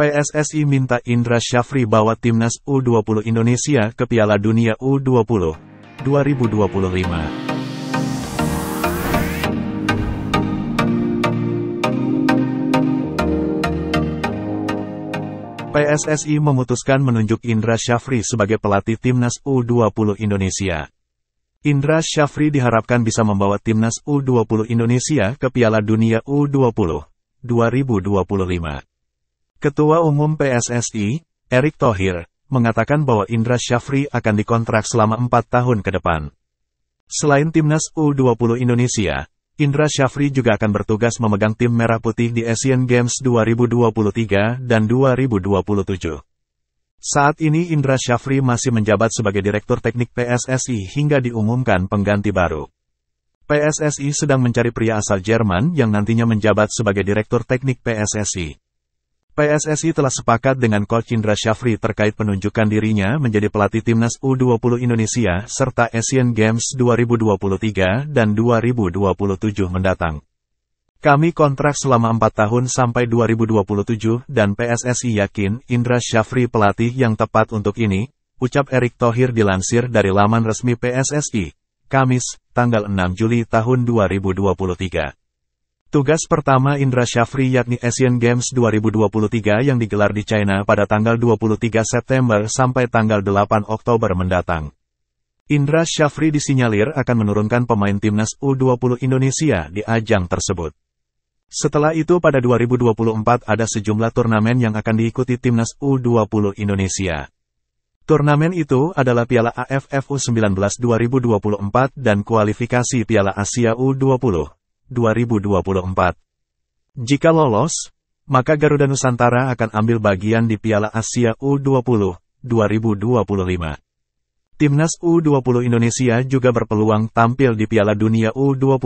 PSSI minta Indra Syafri bawa timnas U20 Indonesia ke Piala Dunia U20 2025. PSSI memutuskan menunjuk Indra Syafri sebagai pelatih timnas U20 Indonesia. Indra Syafri diharapkan bisa membawa timnas U20 Indonesia ke Piala Dunia U20 2025. Ketua Umum PSSI, Erick Thohir, mengatakan bahwa Indra Syafri akan dikontrak selama empat tahun ke depan. Selain timnas U20 Indonesia, Indra Syafri juga akan bertugas memegang tim merah putih di Asian Games 2023 dan 2027. Saat ini Indra Syafri masih menjabat sebagai Direktur Teknik PSSI hingga diumumkan pengganti baru. PSSI sedang mencari pria asal Jerman yang nantinya menjabat sebagai Direktur Teknik PSSI. PSSI telah sepakat dengan Coach Indra Syafri terkait penunjukan dirinya menjadi pelatih timnas U20 Indonesia serta Asian Games 2023 dan 2027 mendatang. Kami kontrak selama 4 tahun sampai 2027 dan PSSI yakin Indra Syafri pelatih yang tepat untuk ini, ucap Erick Thohir dilansir dari laman resmi PSSI, Kamis, tanggal 6 Juli tahun 2023. Tugas pertama Indra Syafri yakni Asian Games 2023 yang digelar di China pada tanggal 23 September sampai tanggal 8 Oktober mendatang. Indra Syafri disinyalir akan menurunkan pemain timnas U20 Indonesia di ajang tersebut. Setelah itu pada 2024 ada sejumlah turnamen yang akan diikuti timnas U20 Indonesia. Turnamen itu adalah Piala AFF U19 2024 dan kualifikasi Piala Asia U20 2024. Jika lolos, maka Garuda Nusantara akan ambil bagian di Piala Asia U20 2025. Timnas U20 Indonesia juga berpeluang tampil di Piala Dunia U20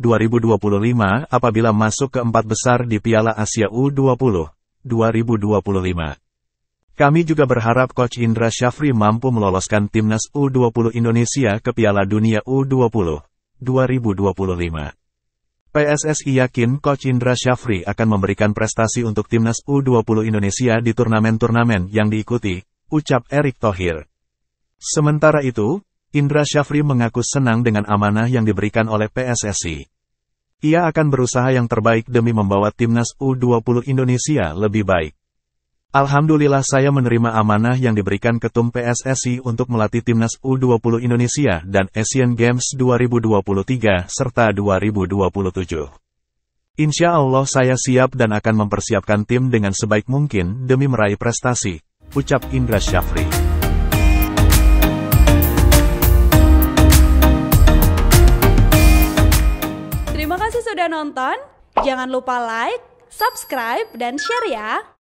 2025 apabila masuk ke empat besar di Piala Asia U20 2025. Kami juga berharap Coach Indra Syafri mampu meloloskan Timnas U20 Indonesia ke Piala Dunia U20 2025. PSSI yakin Coach Indra Syafri akan memberikan prestasi untuk timnas U20 Indonesia di turnamen-turnamen yang diikuti, ucap Erick Thohir. Sementara itu, Indra Syafri mengaku senang dengan amanah yang diberikan oleh PSSI. Ia akan berusaha yang terbaik demi membawa timnas U20 Indonesia lebih baik. Alhamdulillah saya menerima amanah yang diberikan Ketum PSSI untuk melatih Timnas U20 Indonesia dan Asian Games 2023 serta 2027. Insya Allah saya siap dan akan mempersiapkan tim dengan sebaik mungkin demi meraih prestasi, ucap Indra Syafri. Terima kasih sudah nonton. Jangan lupa like, subscribe, dan share ya.